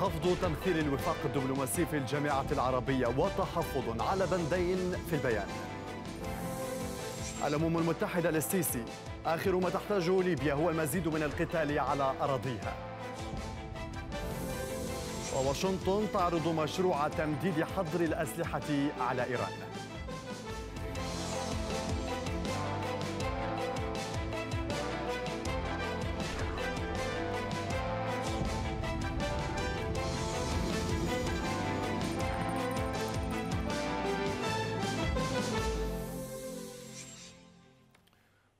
خفض تمثيل الوفاق الدبلوماسي في الجامعة العربية وتحفظ على بندين في البيان الأمم المتحدة للسيسي آخر ما تحتاجه ليبيا هو المزيد من القتال على أراضيها وواشنطن تعرض مشروع تمديد حظر الأسلحة على إيران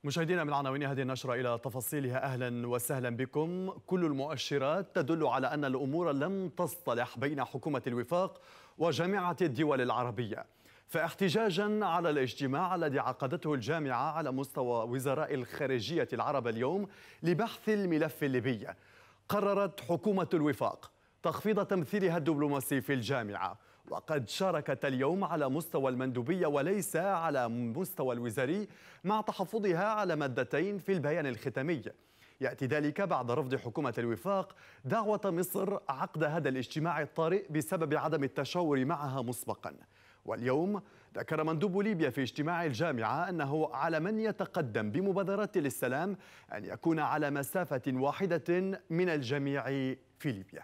مشاهدينا من عناوين هذه النشرة إلى تفاصيلها أهلا وسهلا بكم كل المؤشرات تدل على أن الأمور لم تصطلح بين حكومة الوفاق وجامعة الدول العربية فاحتجاجا على الاجتماع الذي عقدته الجامعة على مستوى وزراء الخارجية العرب اليوم لبحث الملف الليبي قررت حكومة الوفاق تخفيض تمثيلها الدبلوماسي في الجامعة وقد شاركت اليوم على مستوى المندوبية وليس على مستوى الوزاري مع تحفظها على مادتين في البيان الختامي يأتي ذلك بعد رفض حكومة الوفاق دعوة مصر عقد هذا الاجتماع الطارئ بسبب عدم التشاور معها مسبقا واليوم ذكر مندوب ليبيا في اجتماع الجامعة أنه على من يتقدم بمبادرة للسلام أن يكون على مسافة واحدة من الجميع في ليبيا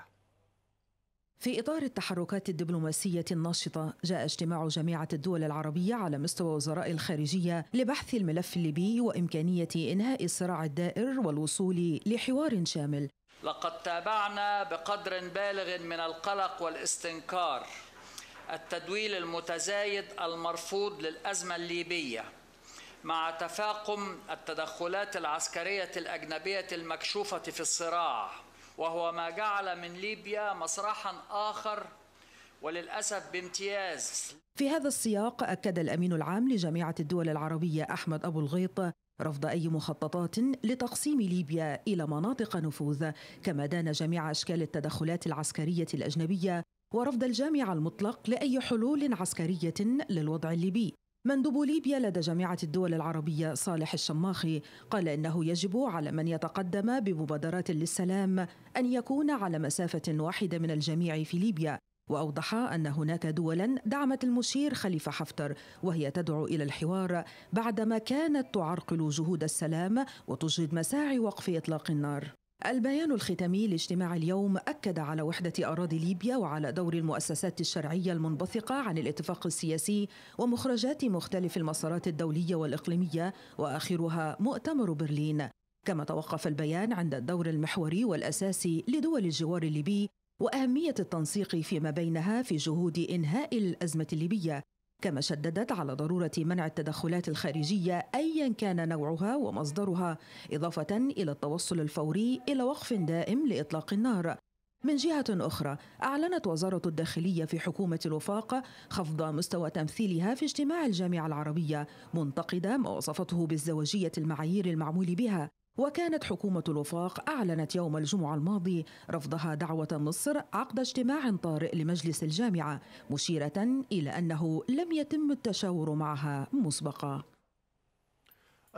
في إطار التحركات الدبلوماسية النشطة جاء اجتماع جامعة الدول العربية على مستوى وزراء الخارجية لبحث الملف الليبي وإمكانية إنهاء الصراع الدائر والوصول لحوار شامل لقد تابعنا بقدر بالغ من القلق والاستنكار التدويل المتزايد المرفوض للأزمة الليبية مع تفاقم التدخلات العسكرية الأجنبية المكشوفة في الصراع وهو ما جعل من ليبيا مسرحا آخر وللأسف بامتياز في هذا السياق أكد الأمين العام لجامعة الدول العربية أحمد أبو الغيط رفض أي مخططات لتقسيم ليبيا إلى مناطق نفوذ كما دان جميع أشكال التدخلات العسكرية الأجنبية ورفض الجامعة المطلق لأي حلول عسكرية للوضع الليبي مندوب ليبيا لدى جامعة الدول العربية صالح الشماخي قال إنه يجب على من يتقدم بمبادرات للسلام أن يكون على مسافة واحدة من الجميع في ليبيا وأوضح أن هناك دولا دعمت المشير خليفة حفتر وهي تدعو إلى الحوار بعدما كانت تعرقل جهود السلام وتجرد مساعي وقف إطلاق النار البيان الختامي لاجتماع اليوم أكد على وحدة أراضي ليبيا وعلى دور المؤسسات الشرعية المنبثقة عن الاتفاق السياسي ومخرجات مختلف المسارات الدولية والإقليمية وآخرها مؤتمر برلين كما توقف البيان عند الدور المحوري والأساسي لدول الجوار الليبي وأهمية التنسيق فيما بينها في جهود إنهاء الأزمة الليبية كما شددت على ضرورة منع التدخلات الخارجية أيا كان نوعها ومصدرها إضافة إلى التوصل الفوري إلى وقف دائم لإطلاق النار من جهة أخرى أعلنت وزارة الداخلية في حكومة الوفاق خفض مستوى تمثيلها في اجتماع الجامعة العربية منتقدة ما وصفته بالزواجية المعايير المعمول بها وكانت حكومة الوفاق أعلنت يوم الجمعة الماضي رفضها دعوة مصر عقد اجتماع طارئ لمجلس الجامعة مشيرة إلى أنه لم يتم التشاور معها مسبقا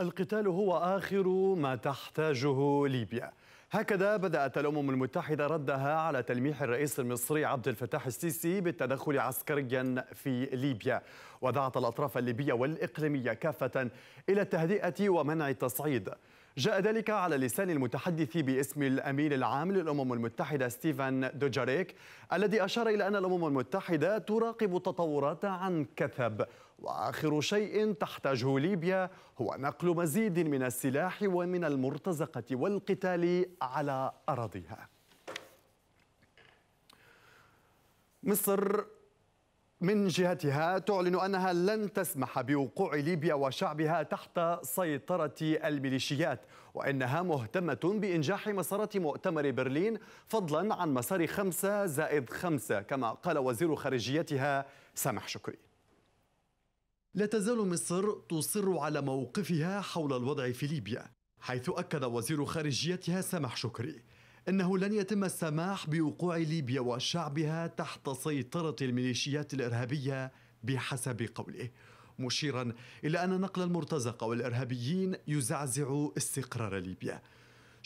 القتال هو آخر ما تحتاجه ليبيا هكذا بدأت الأمم المتحدة ردها على تلميح الرئيس المصري عبد الفتاح السيسي بالتدخل عسكريا في ليبيا ودعت الأطراف الليبية والإقليمية كافة إلى التهدئة ومنع التصعيد جاء ذلك على لسان المتحدث باسم الأمين العام للأمم المتحدة ستيفان دوجاريك الذي أشار إلى أن الأمم المتحدة تراقب التطورات عن كثب وآخر شيء تحتاجه ليبيا هو نقل مزيد من السلاح ومن المرتزقة والقتال على أراضيها مصر من جهتها تعلن أنها لن تسمح بوقوع ليبيا وشعبها تحت سيطرة الميليشيات وإنها مهتمة بإنجاح مسارة مؤتمر برلين فضلا عن مسار خمسة زائد خمسة كما قال وزير خارجيتها سامح شكري لا تزال مصر تصر على موقفها حول الوضع في ليبيا حيث أكد وزير خارجيتها سامح شكري انه لن يتم السماح بوقوع ليبيا وشعبها تحت سيطره الميليشيات الارهابيه بحسب قوله مشيرا الى ان نقل المرتزقه والارهابيين يزعزع استقرار ليبيا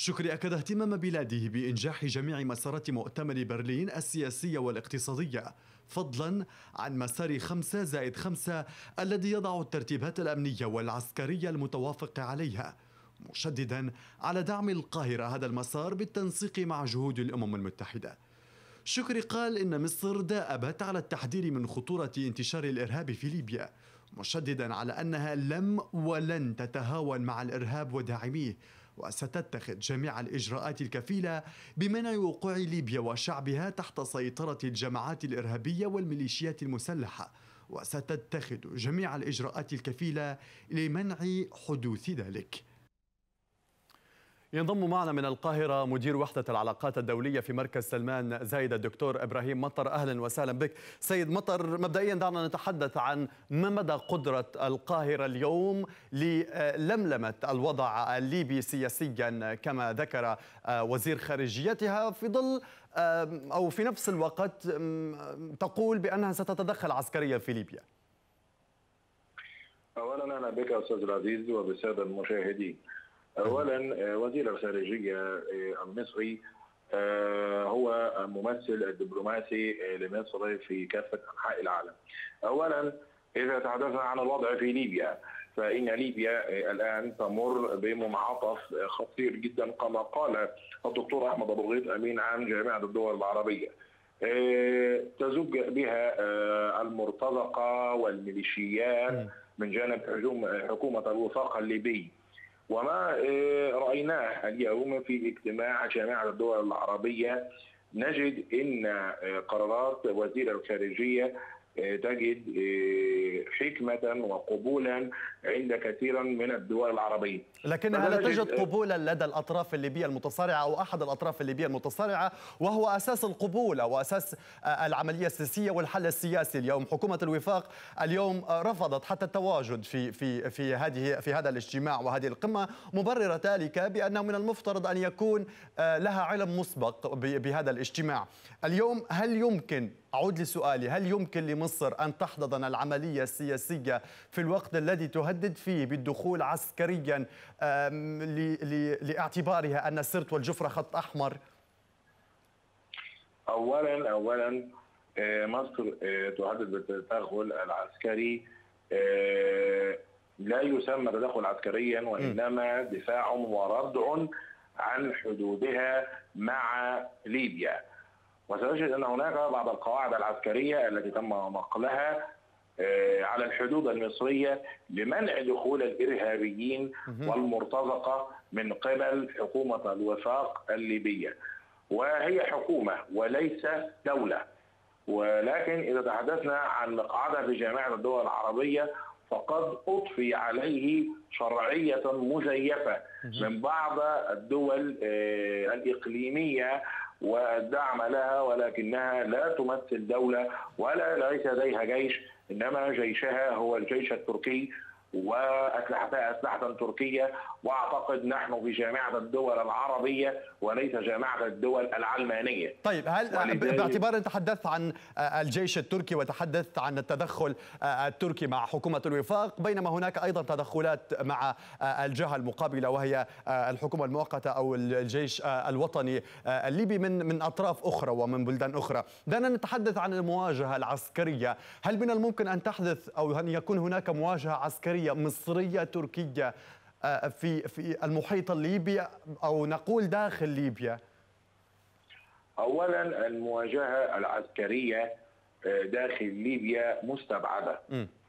شكري أكد اهتمام بلاده بإنجاح جميع مسارات مؤتمر برلين السياسية والاقتصادية فضلا عن مسار خمسة زائد خمسة الذي يضع الترتيبات الأمنية والعسكرية المتوافق عليها مشددا على دعم القاهرة هذا المسار بالتنسيق مع جهود الأمم المتحدة شكري قال إن مصر دأبت على التحذير من خطورة انتشار الإرهاب في ليبيا مشددا على أنها لم ولن تتهاون مع الإرهاب وداعميه وستتخذ جميع الإجراءات الكفيلة بمنع وقوع ليبيا وشعبها تحت سيطرة الجماعات الإرهابية والميليشيات المسلحة وستتخذ جميع الإجراءات الكفيلة لمنع حدوث ذلك ينضم معنا من القاهرة مدير وحدة العلاقات الدولية في مركز سلمان زايد الدكتور إبراهيم مطر أهلا وسهلا بك سيد مطر مبدئيا دعنا نتحدث عن ما مدى قدرة القاهرة اليوم للملمة الوضع الليبي سياسيا كما ذكر وزير خارجيتها في ظل أو في نفس الوقت تقول بأنها ستتدخل عسكريا في ليبيا أولا أنا بك أستاذ العزيز وبالسادة المشاهدين اولا آه، وزير الخارجيه آه، المصري آه، هو ممثل الدبلوماسي لمصر في كافه انحاء العالم. اولا اذا تحدثنا عن الوضع في ليبيا فان ليبيا الان تمر بمنعطف خطير جدا كما قال الدكتور احمد ابو غيط امين عام جامعه الدول العربيه. تزج بها المرتزقه والميليشيات من جانب حكومه الوفاق الليبي. وما آه، رأيناه اليوم في اجتماع جامعة الدول العربية نجد ان آه، قرارات وزير الخارجيه آه، تجد آه، حكمة وقبولا عند كثيرا من الدول العربية لكنها لا تجد آه، قبولا لدى الأطراف الليبية المتصارعة أو أحد الأطراف الليبية المتصارعة وهو أساس القبول أو أساس العملية السياسية والحل السياسي اليوم حكومة الوفاق اليوم رفضت حتى التواجد في في في هذه في هذا الاجتماع وهذه القمة مبررة ذلك بأنه من المفترض أن يكون لها علم مسبق بهذا الاجتماع اليوم هل يمكن أعود لسؤالي هل يمكن لمصر أن تحتضن العملية السياسية في الوقت الذي تهدد فيه بالدخول عسكريا لاعتبارها أن السرت والجفرة خط أحمر؟ أولا أولا آه، مصر آه، تهدد بالتدخل العسكري آه، لا يسمى تدخل عسكريا وإنما دفاع وردع عن حدودها مع ليبيا وستجد أن هناك بعض القواعد العسكرية التي تم نقلها آه، على الحدود المصرية لمنع دخول الإرهابيين والمرتزقة من قبل حكومة الوفاق الليبية وهي حكومة وليس دولة ولكن إذا تحدثنا عن مقعدها في جامعة الدول العربية فقد أضفي عليه شرعية مزيفة من بعض الدول آه، الإقليمية والدعم لها ولكنها لا تمثل دولة ولا ليس لديها جيش إنما جيشها هو الجيش التركي واسلحتها اسلحه تركيه واعتقد نحن في جامعه الدول العربيه وليس جامعه الدول العلمانيه. طيب هل باعتبار ان تحدثت عن آه، الجيش التركي وتحدثت عن التدخل آه، التركي مع حكومه الوفاق بينما هناك ايضا تدخلات مع آه، الجهه المقابله وهي الحكومه المؤقته او الجيش الوطني الليبي من من اطراف اخرى ومن بلدان اخرى. دعنا نتحدث عن المواجهه العسكريه، هل من الممكن ان تحدث او ان يكون هناك مواجهه عسكريه عسكريه مصريه تركيه آه، في في المحيط الليبي او نقول داخل ليبيا؟ اولا المواجهه العسكريه آه، داخل ليبيا مستبعده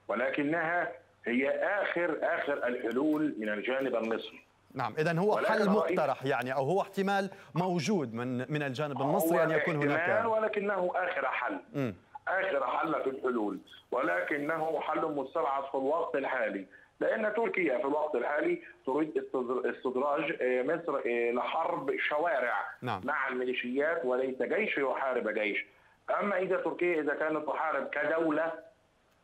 ولكنها هي اخر اخر الحلول من الجانب المصري نعم اذا هو حل مقترح يعني او هو احتمال موجود من من الجانب المصري ان يكون هناك ولكنه اخر حل م. اخر حل في الحلول ولكنه حل مستبعد في الوقت الحالي لان تركيا في الوقت الحالي تريد استدراج آه، مصر آه، لحرب شوارع نعم. مع الميليشيات وليس جيش يحارب جيش اما اذا تركيا اذا كانت تحارب كدوله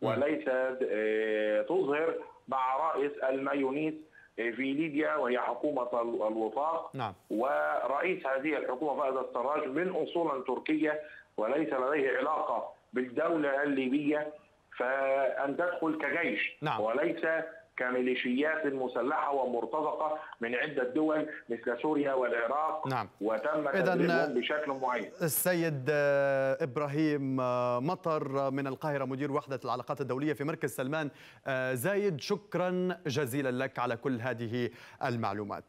نعم. وليست آه، تظهر مع رئيس المايونيز في ليبيا وهي حكومة الوفاق نعم. ورئيس هذه الحكومة فائز السراج من أصول تركية وليس لديه علاقة بالدولة الليبية فأن تدخل كجيش نعم. وليس كميليشيات مسلحه ومرتزقه من عده دول مثل سوريا والعراق نعم. وتم تدريبهم بشكل معين. السيد آه، ابراهيم آه، مطر آه، من القاهره مدير وحده العلاقات الدوليه في مركز سلمان زايد شكرا جزيلا لك على كل هذه المعلومات.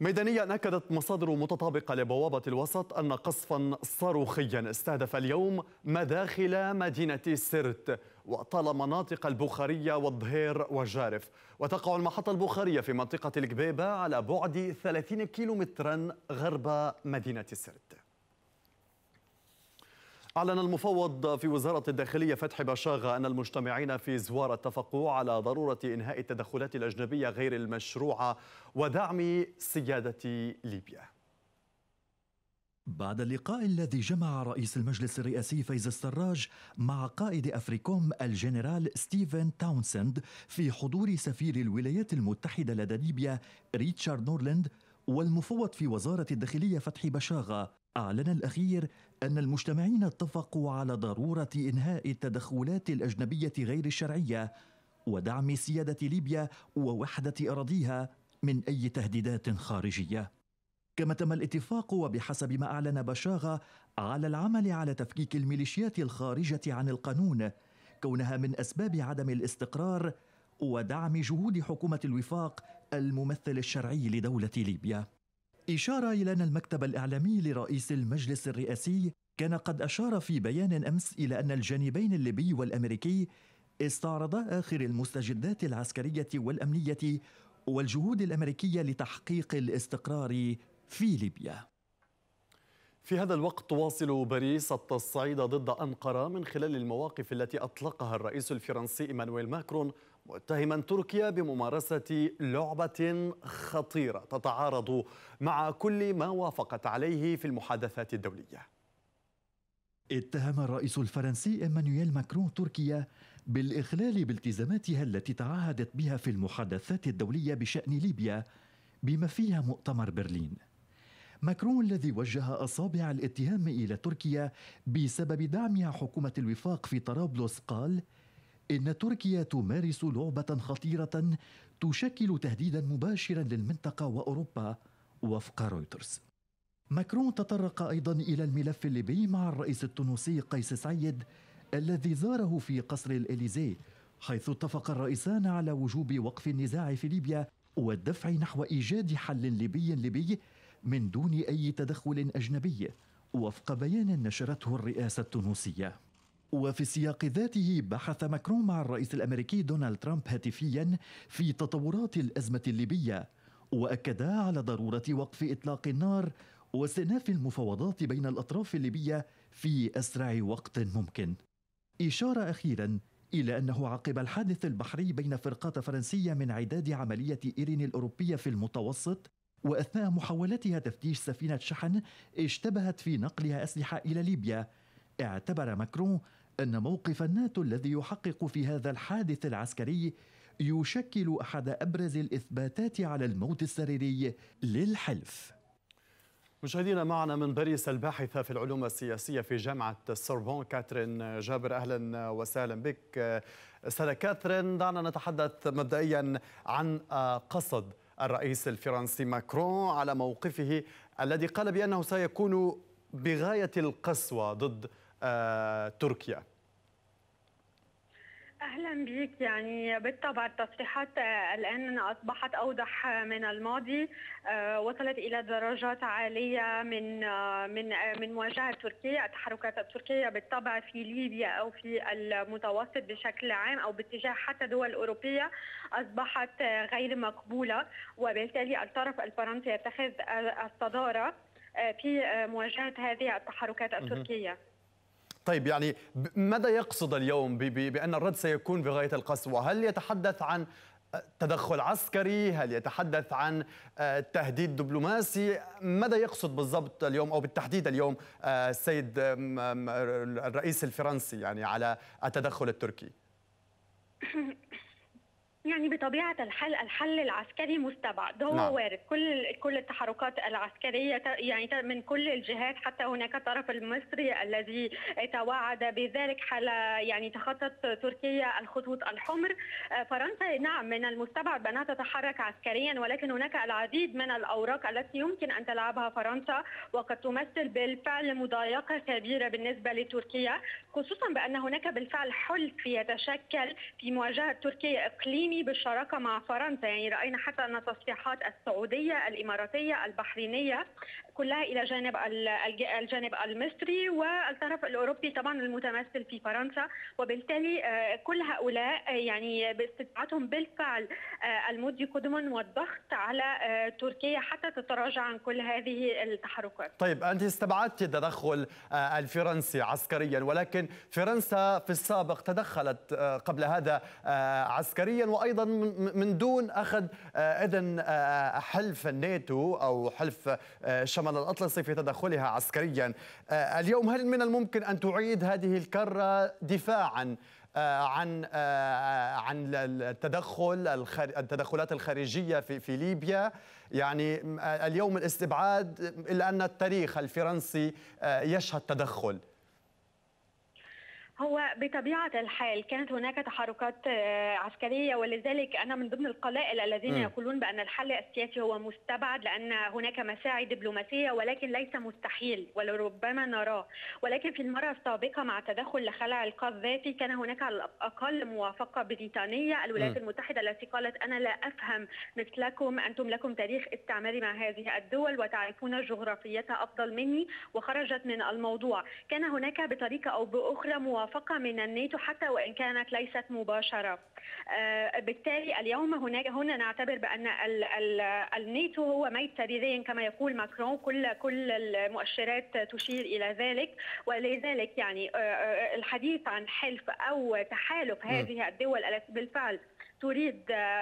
ميدانيا أكدت مصادر متطابقة لبوابة الوسط أن قصفا صاروخيا استهدف اليوم مداخل مدينة سرت وطال مناطق البخارية والظهير والجارف وتقع المحطة البخارية في منطقة الكبيبة على بعد 30 كيلومترا غرب مدينة سرت أعلن المفوض في وزارة الداخلية فتح بشاغة أن المجتمعين في زوار اتفقوا على ضرورة إنهاء التدخلات الأجنبية غير المشروعة ودعم سيادة ليبيا بعد اللقاء الذي جمع رئيس المجلس الرئاسي فايز السراج مع قائد افريكوم الجنرال ستيفن تاونسند في حضور سفير الولايات المتحده لدى ليبيا ريتشارد نورلاند والمفوض في وزاره الداخليه فتحي بشاغه أعلن الأخير أن المجتمعين اتفقوا على ضرورة إنهاء التدخلات الأجنبية غير الشرعية ودعم سيادة ليبيا ووحدة أراضيها من أي تهديدات خارجية. كما تم الاتفاق وبحسب ما أعلن بشاغة على العمل على تفكيك الميليشيات الخارجة عن القانون كونها من أسباب عدم الاستقرار ودعم جهود حكومة الوفاق الممثل الشرعي لدولة ليبيا. إشارة إلى أن المكتب الإعلامي لرئيس المجلس الرئاسي كان قد أشار في بيان أمس إلى أن الجانبين الليبي والأمريكي استعرضا آخر المستجدات العسكرية والأمنية والجهود الأمريكية لتحقيق الاستقرار في ليبيا في هذا الوقت تواصل باريس التصعيد ضد أنقرة من خلال المواقف التي أطلقها الرئيس الفرنسي إيمانويل ماكرون متهما تركيا بممارسة لعبة خطيرة تتعارض مع كل ما وافقت عليه في المحادثات الدولية اتهم الرئيس الفرنسي ايمانويل ماكرون تركيا بالاخلال بالتزاماتها التي تعهدت بها في المحادثات الدوليه بشان ليبيا بما فيها مؤتمر برلين ماكرون الذي وجه اصابع الاتهام الى تركيا بسبب دعمها حكومه الوفاق في طرابلس قال إن تركيا تمارس لعبة خطيرة تشكل تهديدا مباشرا للمنطقة وأوروبا وفق رويترز. ماكرون تطرق أيضا إلى الملف الليبي مع الرئيس التونسي قيس سعيد الذي زاره في قصر الإليزيه حيث اتفق الرئيسان على وجوب وقف النزاع في ليبيا والدفع نحو إيجاد حل ليبي ليبي من دون أي تدخل أجنبي وفق بيان نشرته الرئاسة التونسية وفي السياق ذاته بحث ماكرون مع الرئيس الامريكي دونالد ترامب هاتفيا في تطورات الازمه الليبيه واكدا على ضروره وقف اطلاق النار واستئناف المفاوضات بين الاطراف الليبيه في اسرع وقت ممكن. اشاره اخيرا الى انه عقب الحادث البحري بين فرقات فرنسيه من عداد عمليه ايرين الاوروبيه في المتوسط واثناء محاولتها تفتيش سفينه شحن اشتبهت في نقلها اسلحه الى ليبيا اعتبر ماكرون ان موقف الناتو الذي يحقق في هذا الحادث العسكري يشكل احد ابرز الاثباتات على الموت السريري للحلف مشاهدينا معنا من باريس الباحثة في العلوم السياسية في جامعة السوربون كاترين جابر أهلا وسهلا بك سيدة كاترين دعنا نتحدث مبدئيا عن قصد الرئيس الفرنسي ماكرون على موقفه الذي قال بأنه سيكون بغاية القسوة ضد آه، تركيا اهلا بك يعني بالطبع التصريحات آه، الان اصبحت اوضح من الماضي آه، وصلت الى درجات عاليه من من من مواجهه تركيا التحركات التركيه بالطبع في ليبيا او في المتوسط بشكل عام او باتجاه حتى دول اوروبيه اصبحت غير مقبوله وبالتالي الطرف الفرنسي يتخذ الصداره في مواجهه هذه التحركات التركيه طيب يعني ماذا يقصد اليوم بأن الرد سيكون بغاية القسوة هل يتحدث عن آه، تدخل عسكري هل يتحدث عن آه، تهديد دبلوماسي ماذا يقصد بالضبط اليوم أو بالتحديد اليوم آه، السيد الرئيس الفرنسي يعني على التدخل التركي يعني بطبيعه الحال الحل العسكري مستبعد هو نعم. وارد كل كل التحركات العسكريه يعني من كل الجهات حتى هناك الطرف المصري الذي توعد بذلك حال يعني تخطت تركيا الخطوط الحمر آه، فرنسا نعم من المستبعد بانها تتحرك عسكريا ولكن هناك العديد من الاوراق التي يمكن ان تلعبها فرنسا وقد تمثل بالفعل مضايقه كبيره بالنسبه لتركيا خصوصا بان هناك بالفعل حلف يتشكل في مواجهه تركيا اقليمي العالمي بالشراكه مع فرنسا يعني راينا حتى ان تصريحات السعوديه الاماراتيه البحرينيه كلها الى جانب الجانب المصري والطرف الاوروبي طبعا المتمثل في فرنسا وبالتالي آه، كل هؤلاء آه، يعني باستطاعتهم بالفعل آه، المدي قدما والضغط على تركيا حتى تتراجع عن كل هذه التحركات. طيب انت استبعدت التدخل الفرنسي عسكريا ولكن فرنسا في السابق تدخلت قبل هذا عسكريا وأيضا وايضا من دون اخذ آه، اذن آه، حلف الناتو او حلف آه، شمال الاطلسي في تدخلها عسكريا اليوم هل من الممكن ان تعيد هذه الكره دفاعا عن عن التدخل التدخلات الخارجيه في في ليبيا يعني اليوم الاستبعاد الا ان التاريخ الفرنسي يشهد تدخل هو بطبيعة الحال كانت هناك تحركات آه، عسكرية ولذلك أنا من ضمن القلائل الذين يقولون بأن الحل السياسي هو مستبعد لأن هناك مساعي دبلوماسية ولكن ليس مستحيل ولربما نراه ولكن في المرة السابقة مع تدخل لخلع القذافي كان هناك على الأقل موافقة بريطانية الولايات المتحدة التي قالت أنا لا أفهم مثلكم أنتم لكم تاريخ استعماري مع هذه الدول وتعرفون جغرافيتها أفضل مني وخرجت من الموضوع كان هناك بطريقة أو بأخرى موافقة موافقة من الناتو حتى وإن كانت ليست مباشرة آه، بالتالي اليوم هناك هنا نعتبر بأن ال الناتو هو ميت سريريا كما يقول ماكرون كل كل المؤشرات تشير إلى ذلك ولذلك يعني آه، آه، الحديث عن حلف أو تحالف هذه الدول التي بالفعل تريد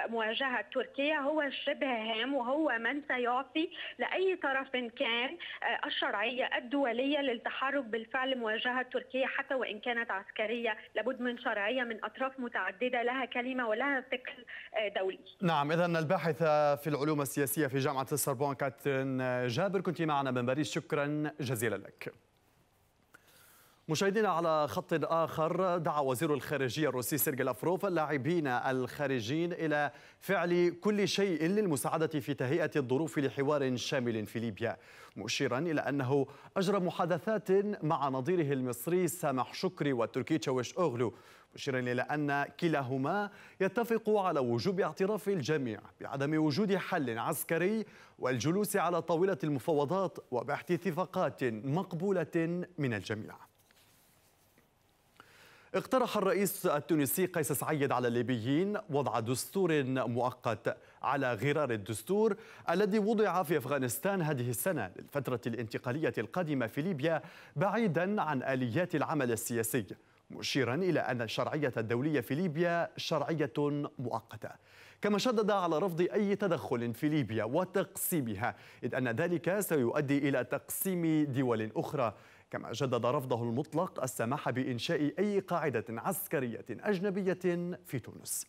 مواجهة تركيا هو شبه هام وهو من سيعطي لأي طرف كان آه، الشرعية الدولية للتحرك بالفعل مواجهة تركيا حتى وإن كانت عسكرية لابد من شرعية من أطراف متعددة لها كلمة ولها ثقل آه، دولي نعم إذا الباحثة في العلوم السياسية في جامعة السربون كاترين جابر كنت معنا من باريس شكرا جزيلا لك مشاهدينا على خط آخر دعا وزير الخارجية الروسي سيرجي لافروف اللاعبين الخارجين إلى فعل كل شيء للمساعدة في تهيئة الظروف لحوار شامل في ليبيا مشيرا إلى أنه أجرى محادثات مع نظيره المصري سامح شكري والتركي تشاوش أوغلو مشيرا إلى أن كلاهما يتفق على وجوب اعتراف الجميع بعدم وجود حل عسكري والجلوس على طاولة المفاوضات وبحث اتفاقات مقبولة من الجميع اقترح الرئيس التونسي قيس سعيد على الليبيين وضع دستور مؤقت على غرار الدستور الذي وضع في افغانستان هذه السنه للفتره الانتقاليه القادمه في ليبيا بعيدا عن اليات العمل السياسي مشيرا الى ان الشرعيه الدوليه في ليبيا شرعيه مؤقته كما شدد على رفض اي تدخل في ليبيا وتقسيمها اذ ان ذلك سيؤدي الى تقسيم دول اخرى كما جدد رفضه المطلق السماح بإنشاء أي قاعدة عسكرية أجنبية في تونس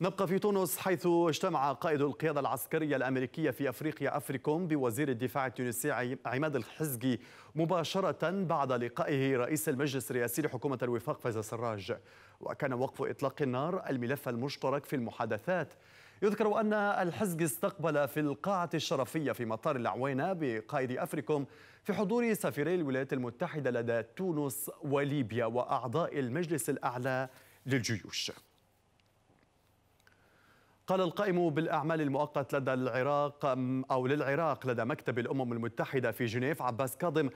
نبقى في تونس حيث اجتمع قائد القيادة العسكرية الأمريكية في أفريقيا أفريكوم بوزير الدفاع التونسي عماد الحزقي مباشرة بعد لقائه رئيس المجلس الرئاسي لحكومة الوفاق فايز سراج وكان وقف إطلاق النار الملف المشترك في المحادثات يذكر أن الحزب استقبل في القاعة الشرفية في مطار العوينة بقائد أفريكم في حضور سفيري الولايات المتحدة لدى تونس وليبيا وأعضاء المجلس الأعلى للجيوش قال القائم بالأعمال المؤقت لدى العراق أو للعراق لدى مكتب الأمم المتحدة في جنيف عباس كاظم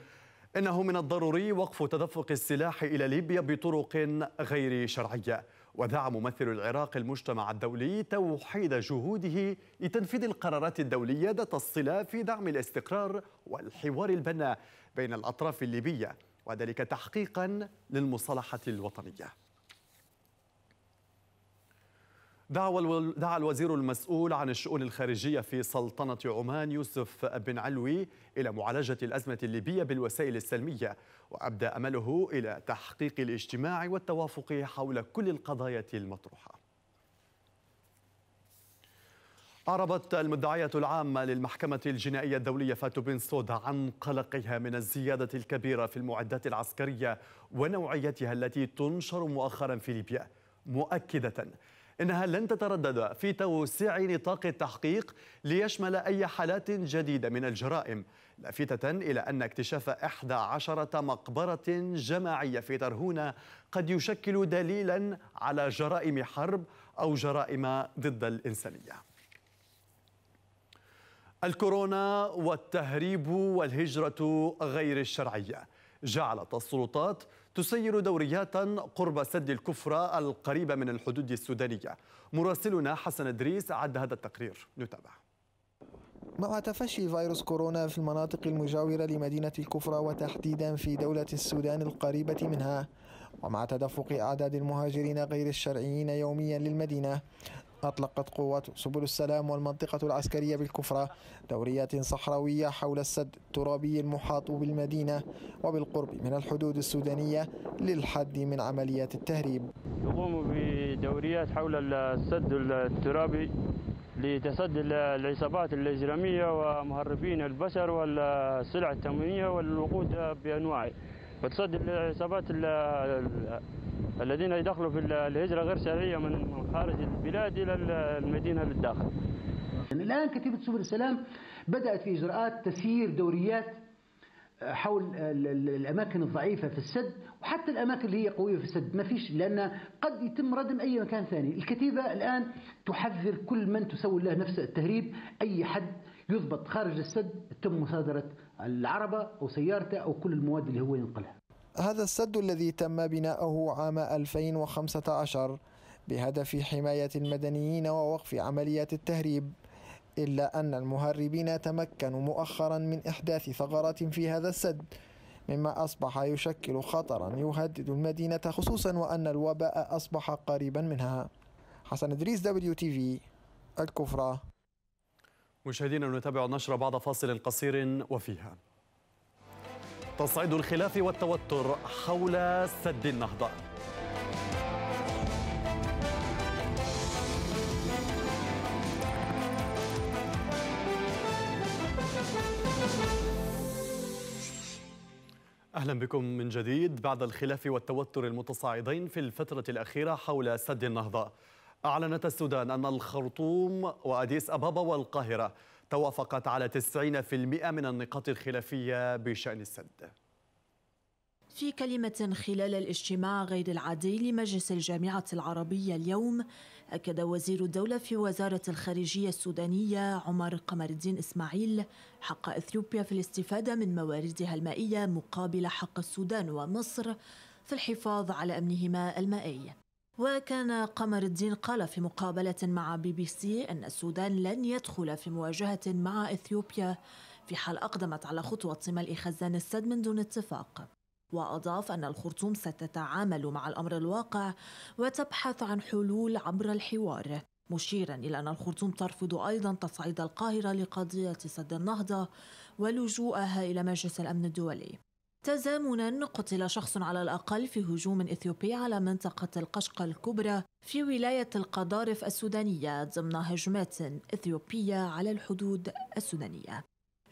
إنه من الضروري وقف تدفق السلاح إلى ليبيا بطرق غير شرعية ودعا ممثل العراق المجتمع الدولي توحيد جهوده لتنفيذ القرارات الدولية ذات الصلة في دعم الاستقرار والحوار البناء بين الأطراف الليبية وذلك تحقيقا للمصالحة الوطنية دعا الوزير المسؤول عن الشؤون الخارجية في سلطنة عمان يوسف بن علوي إلى معالجة الأزمة الليبية بالوسائل السلمية وأبدى أمله إلى تحقيق الاجتماع والتوافق حول كل القضايا المطروحة أعربت المدعية العامة للمحكمة الجنائية الدولية فاتو بن سودا عن قلقها من الزيادة الكبيرة في المعدات العسكرية ونوعيتها التي تنشر مؤخرا في ليبيا مؤكدة إنها لن تتردد في توسيع نطاق التحقيق ليشمل أي حالات جديدة من الجرائم لافتة إلى أن اكتشاف 11 مقبرة جماعية في ترهونة قد يشكل دليلا على جرائم حرب أو جرائم ضد الإنسانية الكورونا والتهريب والهجرة غير الشرعية جعلت السلطات تسير دوريات قرب سد الكفرة القريبة من الحدود السودانية مراسلنا حسن إدريس عد هذا التقرير نتابع مع تفشي فيروس كورونا في المناطق المجاورة لمدينة الكفرة وتحديدا في دولة السودان القريبة منها ومع تدفق أعداد المهاجرين غير الشرعيين يوميا للمدينة أطلقت قوات سبل السلام والمنطقة العسكرية بالكفرة دوريات صحراوية حول السد الترابي المحاط بالمدينة وبالقرب من الحدود السودانية للحد من عمليات التهريب يقوم بدوريات حول السد الترابي لتصدي العصابات الإجرامية ومهربين البشر والسلع التموينية والوقود بأنواعه وتصدي العصابات الذين يدخلوا في الهجرة غير شرعية من خارج البلاد إلى المدينة للداخل الآن كتيبة سبل السلام بدأت في إجراءات تسيير دوريات حول الأماكن الضعيفة في السد وحتى الأماكن اللي هي قوية في السد ما فيش لأن قد يتم ردم أي مكان ثاني الكتيبة الآن تحذر كل من تسول له نفس التهريب أي حد يضبط خارج السد تم مصادرة العربة أو سيارته أو كل المواد اللي هو ينقلها هذا السد الذي تم بناؤه عام 2015 بهدف حماية المدنيين ووقف عمليات التهريب إلا أن المهربين تمكنوا مؤخرا من إحداث ثغرات في هذا السد مما أصبح يشكل خطرا يهدد المدينة خصوصا وأن الوباء أصبح قريبا منها حسن إدريس دبليو تي في الكفرة مشاهدينا نتابع النشرة بعد فاصل قصير وفيها تصعيد الخلاف والتوتر حول سد النهضة اهلا بكم من جديد بعد الخلاف والتوتر المتصاعدين في الفتره الاخيره حول سد النهضه أعلنت السودان أن الخرطوم وأديس أبابا والقاهرة توافقت على 90% من النقاط الخلافية بشأن السد في كلمة خلال الاجتماع غير العادي لمجلس الجامعة العربية اليوم أكد وزير الدولة في وزارة الخارجية السودانية عمر قمر الدين إسماعيل حق إثيوبيا في الاستفادة من مواردها المائية مقابل حق السودان ومصر في الحفاظ على أمنهما المائي وكان قمر الدين قال في مقابلة مع بي بي سي أن السودان لن يدخل في مواجهة مع إثيوبيا في حال أقدمت على خطوة ملء خزان السد من دون اتفاق وأضاف أن الخرطوم ستتعامل مع الأمر الواقع وتبحث عن حلول عبر الحوار مشيرا إلى أن الخرطوم ترفض أيضا تصعيد القاهرة لقضية سد النهضة ولجوءها إلى مجلس الأمن الدولي تزامنا قتل شخص على الأقل في هجوم إثيوبي على منطقة القشقة الكبرى في ولاية القضارف السودانية ضمن هجمات إثيوبية على الحدود السودانية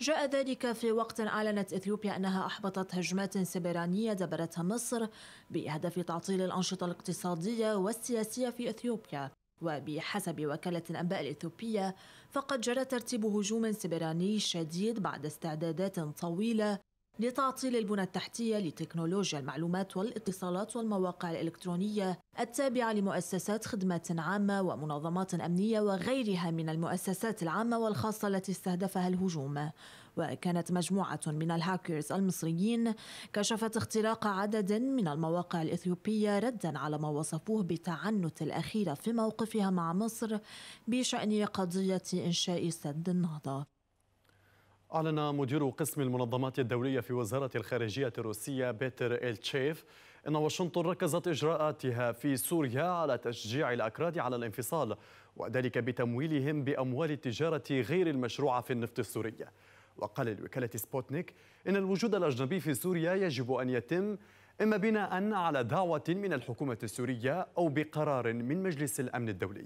جاء ذلك في وقت أعلنت إثيوبيا أنها أحبطت هجمات سبرانية دبرتها مصر بهدف تعطيل الأنشطة الاقتصادية والسياسية في إثيوبيا وبحسب وكالة الأنباء الإثيوبية فقد جرى ترتيب هجوم سبراني شديد بعد استعدادات طويلة لتعطيل البنى التحتية لتكنولوجيا المعلومات والاتصالات والمواقع الإلكترونية التابعة لمؤسسات خدمات عامة ومنظمات أمنية وغيرها من المؤسسات العامة والخاصة التي استهدفها الهجوم وكانت مجموعة من الهاكرز المصريين كشفت اختراق عدد من المواقع الإثيوبية ردا على ما وصفوه بتعنت الأخيرة في موقفها مع مصر بشأن قضية إنشاء سد النهضة أعلن مدير قسم المنظمات الدولية في وزارة الخارجية الروسية بيتر إلتشيف أن واشنطن ركزت إجراءاتها في سوريا على تشجيع الأكراد على الانفصال وذلك بتمويلهم بأموال التجارة غير المشروعة في النفط السوري وقال لوكالة سبوتنيك إن الوجود الأجنبي في سوريا يجب أن يتم إما بناء على دعوة من الحكومة السورية أو بقرار من مجلس الأمن الدولي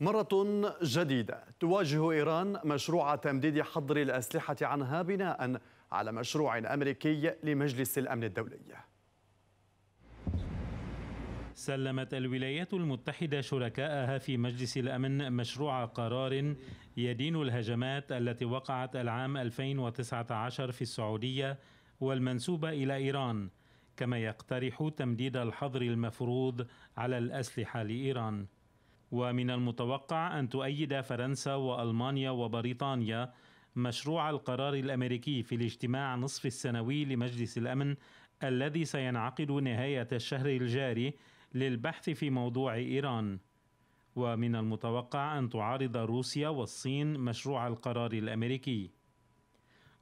مرة جديدة تواجه إيران مشروع تمديد حظر الأسلحة عنها بناء على مشروع أمريكي لمجلس الأمن الدولي سلمت الولايات المتحدة شركائها في مجلس الأمن مشروع قرار يدين الهجمات التي وقعت العام 2019 في السعودية والمنسوبة إلى إيران كما يقترح تمديد الحظر المفروض على الأسلحة لإيران ومن المتوقع أن تؤيد فرنسا وألمانيا وبريطانيا مشروع القرار الأمريكي في الاجتماع نصف السنوي لمجلس الأمن الذي سينعقد نهاية الشهر الجاري للبحث في موضوع إيران ومن المتوقع أن تعارض روسيا والصين مشروع القرار الأمريكي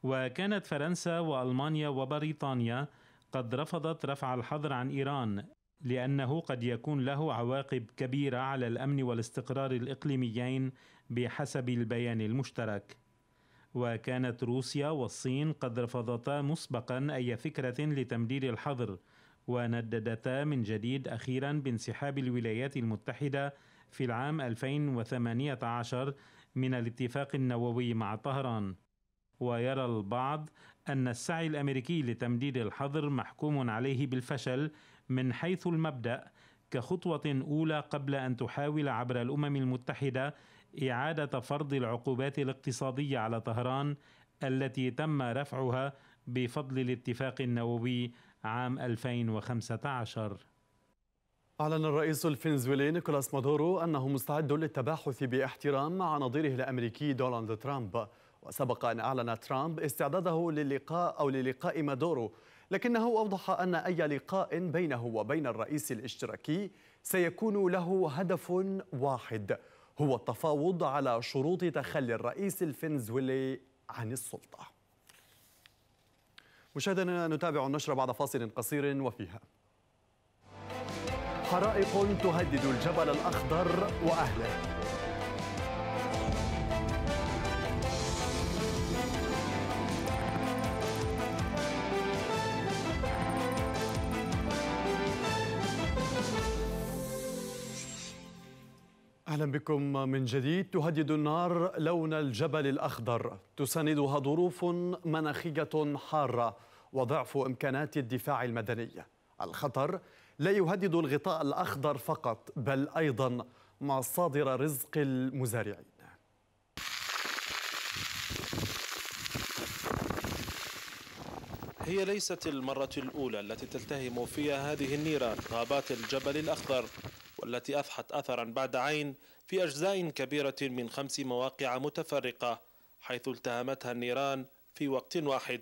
وكانت فرنسا وألمانيا وبريطانيا قد رفضت رفع الحظر عن إيران لأنه قد يكون له عواقب كبيرة على الأمن والاستقرار الإقليميين بحسب البيان المشترك. وكانت روسيا والصين قد رفضتا مسبقا أي فكرة لتمديد الحظر ونددتا من جديد أخيرا بانسحاب الولايات المتحدة في العام 2018 من الاتفاق النووي مع طهران. ويرى البعض أن السعي الأمريكي لتمديد الحظر محكوم عليه بالفشل من حيث المبدأ كخطوة أولى قبل أن تحاول عبر الأمم المتحدة إعادة فرض العقوبات الاقتصادية على طهران التي تم رفعها بفضل الاتفاق النووي عام 2015 أعلن الرئيس الفنزويلي نيكولاس مادورو أنه مستعد للتباحث باحترام مع نظيره الأمريكي دونالد ترامب وسبق أن أعلن ترامب استعداده للقاء أو للقاء مادورو لكنه أوضح أن أي لقاء بينه وبين الرئيس الاشتراكي سيكون له هدف واحد هو التفاوض على شروط تخلي الرئيس الفنزويلي عن السلطة مشاهدنا نتابع النشرة بعد فاصل قصير وفيها حرائق تهدد الجبل الأخضر وأهله أهلا بكم من جديد تهدد النار لون الجبل الأخضر تساندها ظروف مناخية حارة وضعف إمكانات الدفاع المدني الخطر لا يهدد الغطاء الأخضر فقط بل أيضا مصادر رزق المزارعين هي ليست المرة الأولى التي تلتهم فيها هذه النيران غابات الجبل الأخضر والتي أفحت أثرا بعد عين في أجزاء كبيرة من خمس مواقع متفرقة حيث التهمتها النيران في وقت واحد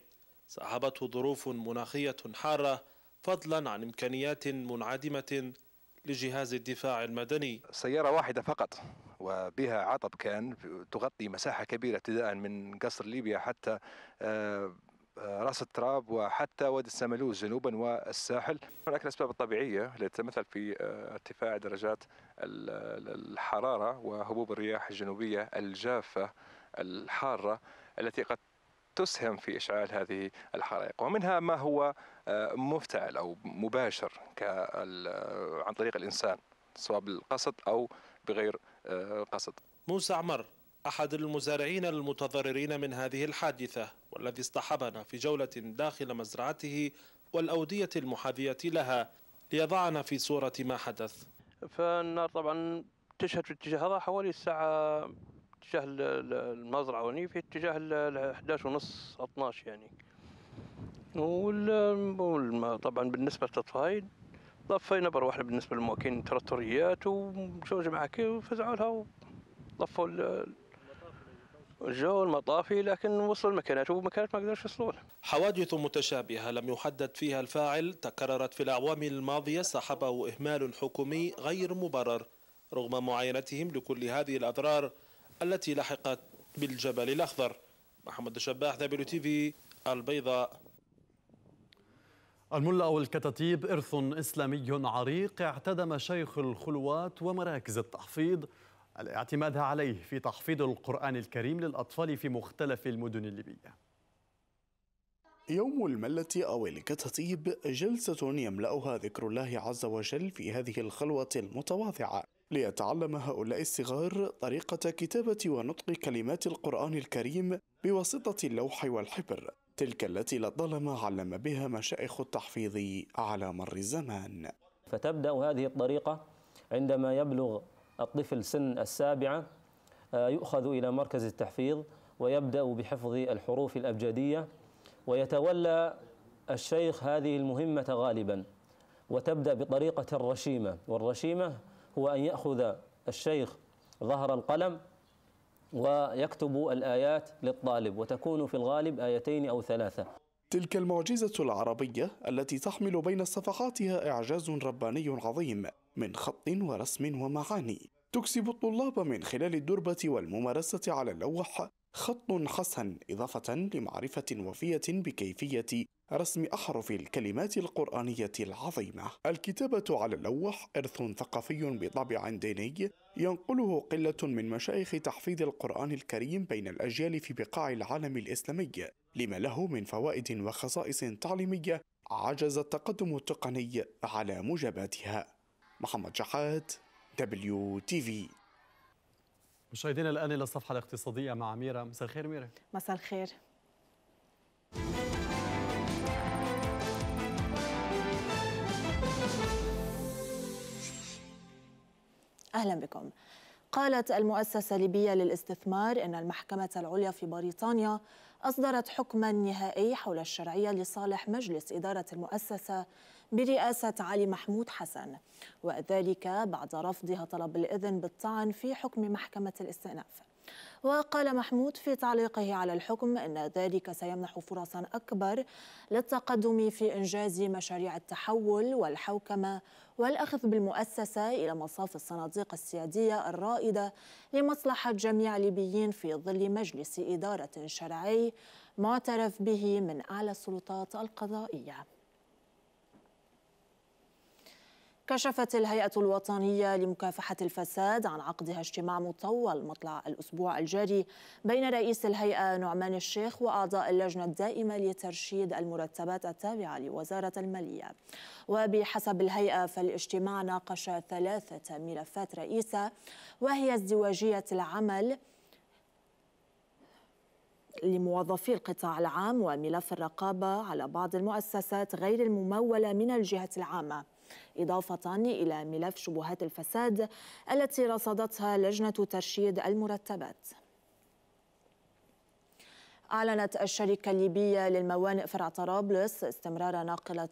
صاحبته ظروف مناخية حارة فضلا عن إمكانيات منعدمة لجهاز الدفاع المدني سيارة واحدة فقط وبها عطب كان تغطي مساحة كبيرة ابتداء من قصر ليبيا حتى آه، راس التراب وحتى وادي السملوز جنوبا والساحل هناك الأسباب الطبيعية التي تتمثل في آه، ارتفاع درجات الحرارة وهبوب الرياح الجنوبية الجافة الحارة التي قد تسهم في اشعال هذه الحرائق ومنها ما هو آه، مفتعل او مباشر آه، عن طريق الانسان سواء بالقصد او بغير قصد موسى عمر أحد المزارعين المتضررين من هذه الحادثة والذي اصطحبنا في جولة داخل مزرعته والأودية المحاذية لها ليضعنا في صورة ما حدث فالنار طبعا تشهد في اتجاه هذا حوالي الساعة اتجاه المزرعة هوني في اتجاه ال 11 ونص 12 يعني طبعا بالنسبة للتطفايد طفينا بروحنا بالنسبة للمواكين تراتوريات وزوجي معك وفزعوا لها وطفوا جو المطافي لكن وصلوا المكنات ومكانات ما قدرش يصلون حوادث متشابهة لم يحدد فيها الفاعل تكررت في الأعوام الماضية سحبه إهمال حكومي غير مبرر رغم معاينتهم لكل هذه الأضرار التي لحقت بالجبل الأخضر محمد الشباح دابلو تي في البيضاء الملا والكتاتيب إرث إسلامي عريق اعتدم شيخ الخلوات ومراكز التحفيظ اعتمادها عليه في تحفيظ القرآن الكريم للأطفال في مختلف المدن الليبية يوم الملة أو الكتطيب جلسة يملأها ذكر الله عز وجل في هذه الخلوة المتواضعة ليتعلم هؤلاء الصغار طريقة كتابة ونطق كلمات القرآن الكريم بواسطة اللوح والحبر تلك التي لطالما علم بها مشائخ التحفيظ على مر الزمان فتبدأ هذه الطريقة عندما يبلغ الطفل سن السابعة آه، يؤخذ إلى مركز التحفيظ ويبدأ بحفظ الحروف الأبجدية ويتولى الشيخ هذه المهمة غالبا وتبدأ بطريقة الرشيمة والرشيمة هو أن يأخذ الشيخ ظهر القلم ويكتب الآيات للطالب وتكون في الغالب آيتين أو ثلاثة تلك المعجزة العربية التي تحمل بين صفحاتها إعجاز رباني عظيم من خط ورسم ومعاني تكسب الطلاب من خلال الدربة والممارسة على اللوح خط حسن إضافة لمعرفة وفية بكيفية رسم أحرف الكلمات القرآنية العظيمة. الكتابة على اللوح إرث ثقافي بطابع ديني ينقله قلة من مشايخ تحفيظ القرآن الكريم بين الأجيال في بقاع العالم الإسلامي، لما له من فوائد وخصائص تعليمية عجز التقدم التقني على مجاباتها. محمد جحات دبليو تي في مشاهدينا الان الى الصفحه الاقتصاديه مع ميرا مساء الخير ميرا مساء الخير اهلا بكم قالت المؤسسة الليبية للاستثمار أن المحكمة العليا في بريطانيا أصدرت حكما نهائي حول الشرعية لصالح مجلس إدارة المؤسسة برئاسة علي محمود حسن وذلك بعد رفضها طلب الإذن بالطعن في حكم محكمة الاستئناف وقال محمود في تعليقه على الحكم ان ذلك سيمنح فرصا اكبر للتقدم في انجاز مشاريع التحول والحوكمه والاخذ بالمؤسسه الى مصاف الصناديق السياديه الرائده لمصلحه جميع الليبيين في ظل مجلس اداره شرعي معترف به من اعلى السلطات القضائيه كشفت الهيئة الوطنية لمكافحة الفساد عن عقدها اجتماع مطول مطلع الأسبوع الجاري بين رئيس الهيئة نعمان الشيخ وأعضاء اللجنة الدائمة لترشيد المرتبات التابعة لوزارة المالية وبحسب الهيئة فالاجتماع ناقش ثلاثة ملفات رئيسة وهي ازدواجية العمل لموظفي القطاع العام وملف الرقابة على بعض المؤسسات غير الممولة من الجهة العامة إضافة إلى ملف شبهات الفساد التي رصدتها لجنة ترشيد المرتبات أعلنت الشركة الليبية للموانئ فرع طرابلس استمرار ناقلة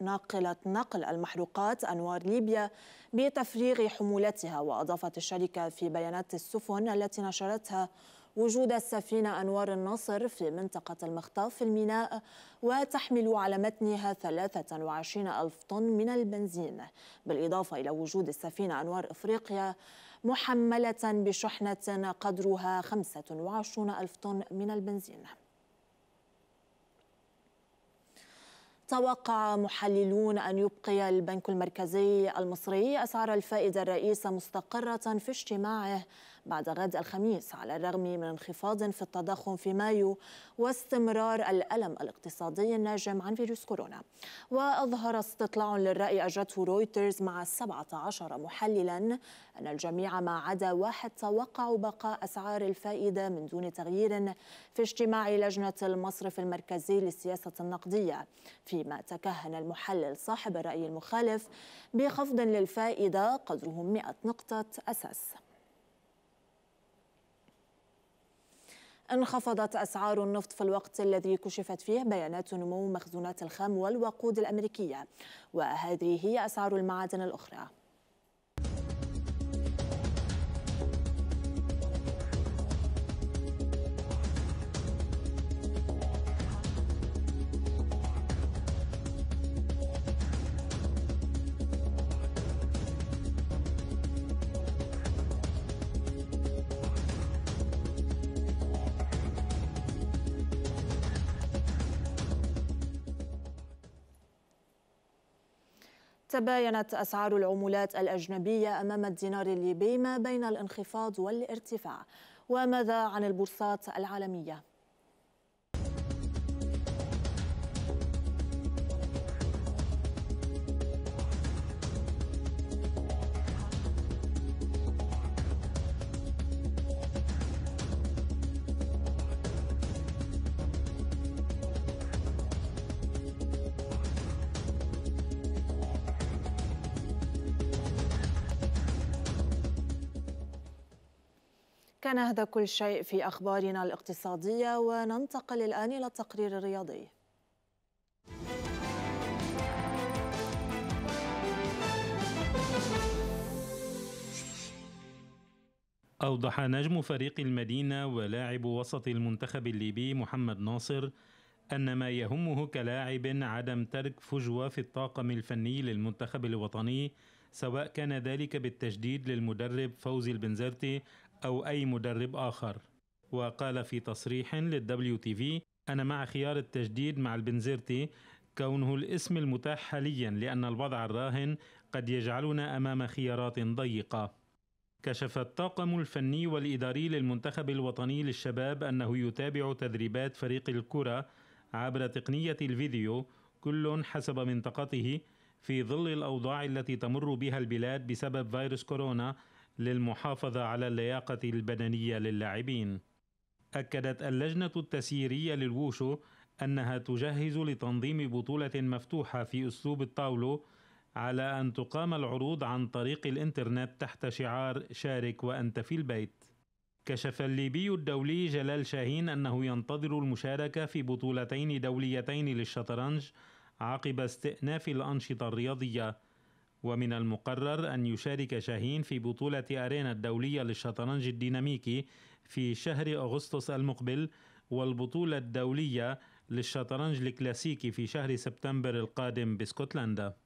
ناقلة نقل المحروقات أنوار ليبيا بتفريغ حمولتها وأضافت الشركة في بيانات السفن التي نشرتها وجود السفينة أنوار النصر في منطقة المخطاف في الميناء وتحمل على متنها 23 ألف طن من البنزين بالإضافة إلى وجود السفينة أنوار إفريقيا محملة بشحنة قدرها 25 ألف طن من البنزين توقع محللون أن يبقي البنك المركزي المصري أسعار الفائدة الرئيسة مستقرة في اجتماعه بعد غد الخميس على الرغم من انخفاض في التضخم في مايو واستمرار الألم الاقتصادي الناجم عن فيروس كورونا وأظهر استطلاع للرأي أجرته رويترز مع 17 محللا أن الجميع ما عدا واحد توقع بقاء أسعار الفائدة من دون تغيير في اجتماع لجنة المصرف المركزي للسياسة النقدية فيما تكهن المحلل صاحب الرأي المخالف بخفض للفائدة قدره 100 نقطة أساس انخفضت أسعار النفط في الوقت الذي كشفت فيه بيانات نمو مخزونات الخام والوقود الأمريكية وهذه هي أسعار المعادن الأخرى تباينت أسعار العملات الأجنبية أمام الدينار الليبي ما بين الانخفاض والارتفاع وماذا عن البورصات العالمية؟ كان هذا كل شيء في أخبارنا الاقتصادية وننتقل الآن إلى التقرير الرياضي أوضح نجم فريق المدينة ولاعب وسط المنتخب الليبي محمد ناصر أن ما يهمه كلاعب عدم ترك فجوة في الطاقم الفني للمنتخب الوطني سواء كان ذلك بالتجديد للمدرب فوزي البنزرتي أو أي مدرب آخر وقال في تصريح للدبليو تي في أنا مع خيار التجديد مع البنزرتي كونه الاسم المتاح حاليا لأن الوضع الراهن قد يجعلنا أمام خيارات ضيقة كشف الطاقم الفني والإداري للمنتخب الوطني للشباب أنه يتابع تدريبات فريق الكرة عبر تقنية الفيديو كل حسب منطقته في ظل الأوضاع التي تمر بها البلاد بسبب فيروس كورونا للمحافظة على اللياقة البدنية للاعبين. أكدت اللجنة التسييرية للوشو أنها تجهز لتنظيم بطولة مفتوحة في أسلوب الطاولو على أن تقام العروض عن طريق الإنترنت تحت شعار شارك وأنت في البيت. كشف الليبي الدولي جلال شاهين أنه ينتظر المشاركة في بطولتين دوليتين للشطرنج عقب استئناف الأنشطة الرياضية ومن المقرر أن يشارك شاهين في بطولة أرينا الدولية للشطرنج الديناميكي في شهر أغسطس المقبل والبطولة الدولية للشطرنج الكلاسيكي في شهر سبتمبر القادم باسكتلندا.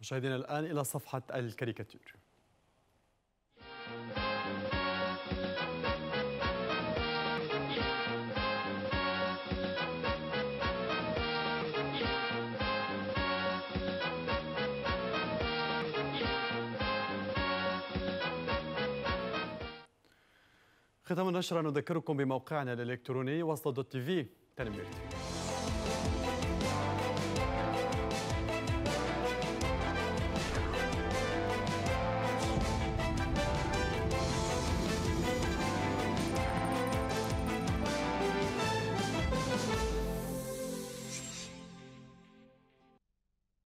مشاهدينا الآن إلى صفحة الكاريكاتير ختام النشرة نذكركم بموقعنا الإلكتروني وسط دوت تي في تنميرتي